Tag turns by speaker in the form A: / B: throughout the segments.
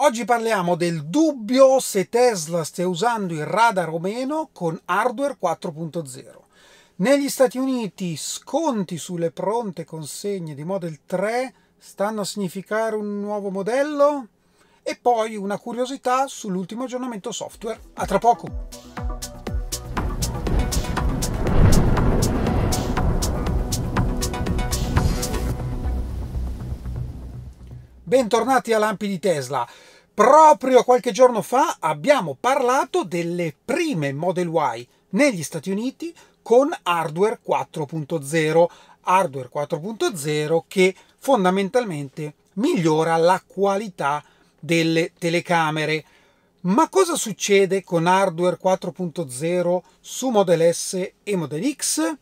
A: Oggi parliamo del dubbio se Tesla stia usando il radar o meno con hardware 4.0. Negli Stati Uniti sconti sulle pronte consegne di Model 3 stanno a significare un nuovo modello? E poi una curiosità sull'ultimo aggiornamento software. A tra poco! Bentornati a Lampi di Tesla. Proprio qualche giorno fa abbiamo parlato delle prime Model Y negli Stati Uniti con hardware 4.0, hardware 4.0 che fondamentalmente migliora la qualità delle telecamere. Ma cosa succede con hardware 4.0 su Model S e Model X?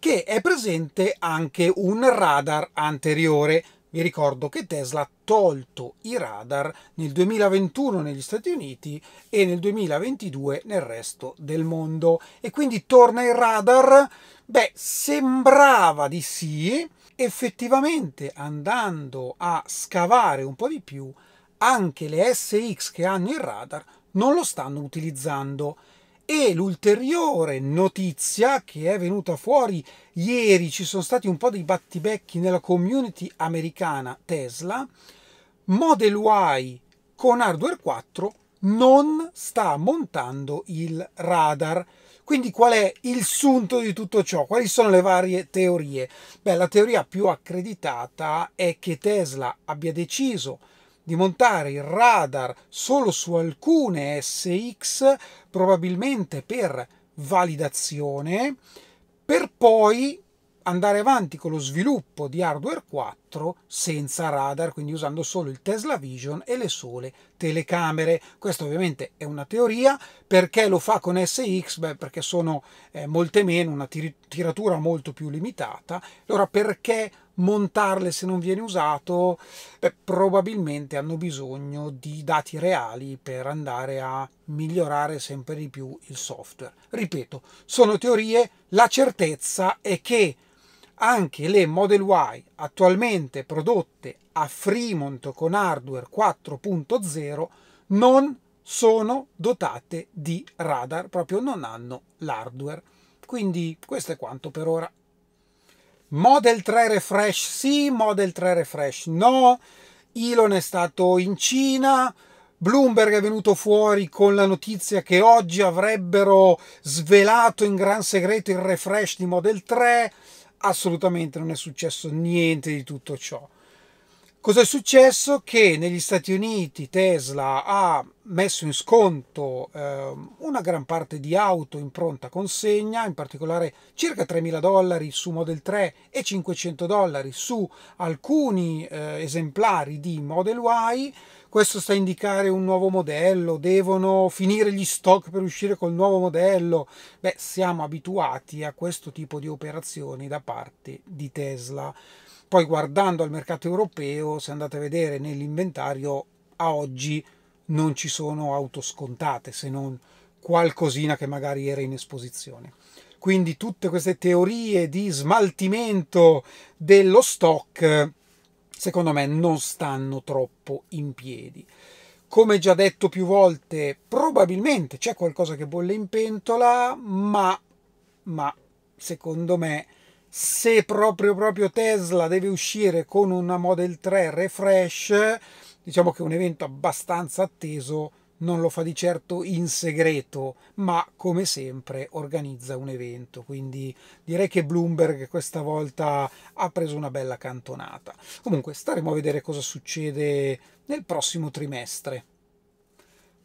A: Che è presente anche un radar anteriore vi ricordo che Tesla ha tolto i radar nel 2021 negli Stati Uniti e nel 2022 nel resto del mondo. E quindi torna il radar? Beh, sembrava di sì, effettivamente andando a scavare un po' di più, anche le SX che hanno il radar non lo stanno utilizzando. E l'ulteriore notizia che è venuta fuori ieri, ci sono stati un po' dei battibecchi nella community americana Tesla, Model Y con hardware 4 non sta montando il radar. Quindi qual è il sunto di tutto ciò? Quali sono le varie teorie? Beh, la teoria più accreditata è che Tesla abbia deciso di montare il radar solo su alcune SX, probabilmente per validazione, per poi andare avanti con lo sviluppo di hardware 4 senza radar, quindi usando solo il Tesla Vision e le sole telecamere. Questa ovviamente è una teoria, perché lo fa con SX? Beh, perché sono eh, molte meno, una tiratura molto più limitata. Allora perché montarle se non viene usato, beh, probabilmente hanno bisogno di dati reali per andare a migliorare sempre di più il software. Ripeto, sono teorie, la certezza è che anche le Model Y attualmente prodotte a Fremont con hardware 4.0 non sono dotate di radar, proprio non hanno l'hardware. Quindi questo è quanto per ora. Model 3 refresh sì, Model 3 refresh no, Elon è stato in Cina, Bloomberg è venuto fuori con la notizia che oggi avrebbero svelato in gran segreto il refresh di Model 3, assolutamente non è successo niente di tutto ciò. Cosa è successo? Che negli Stati Uniti Tesla ha messo in sconto eh, una gran parte di auto in pronta consegna, in particolare circa 3.000 dollari su Model 3 e 500 dollari su alcuni eh, esemplari di Model Y. Questo sta a indicare un nuovo modello, devono finire gli stock per uscire col nuovo modello. Beh, siamo abituati a questo tipo di operazioni da parte di Tesla. Poi guardando al mercato europeo, se andate a vedere nell'inventario, a oggi non ci sono auto scontate, se non qualcosina che magari era in esposizione. Quindi tutte queste teorie di smaltimento dello stock, secondo me, non stanno troppo in piedi. Come già detto più volte, probabilmente c'è qualcosa che bolle in pentola, ma, ma secondo me se proprio, proprio Tesla deve uscire con una Model 3 refresh, diciamo che un evento abbastanza atteso non lo fa di certo in segreto, ma come sempre organizza un evento. Quindi direi che Bloomberg questa volta ha preso una bella cantonata. Comunque staremo a vedere cosa succede nel prossimo trimestre.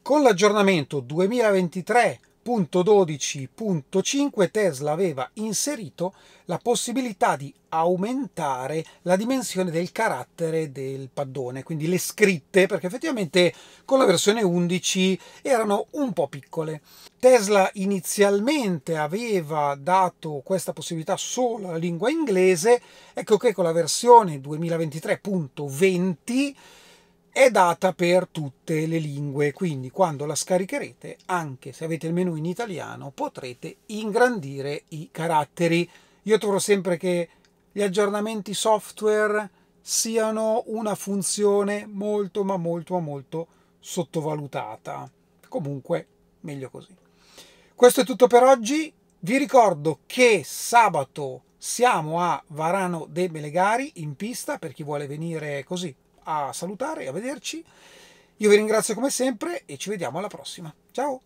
A: Con l'aggiornamento 2023 12.5 Tesla aveva inserito la possibilità di aumentare la dimensione del carattere del paddone, quindi le scritte, perché effettivamente con la versione 11 erano un po' piccole. Tesla inizialmente aveva dato questa possibilità solo alla lingua inglese, ecco che con la versione 2023.20 è data per tutte le lingue, quindi quando la scaricherete, anche se avete il menu in italiano, potrete ingrandire i caratteri. Io trovo sempre che gli aggiornamenti software siano una funzione molto ma molto ma molto sottovalutata. Comunque, meglio così. Questo è tutto per oggi. Vi ricordo che sabato siamo a Varano de Melegari in pista per chi vuole venire così a salutare e a vederci. Io vi ringrazio come sempre e ci vediamo alla prossima. Ciao!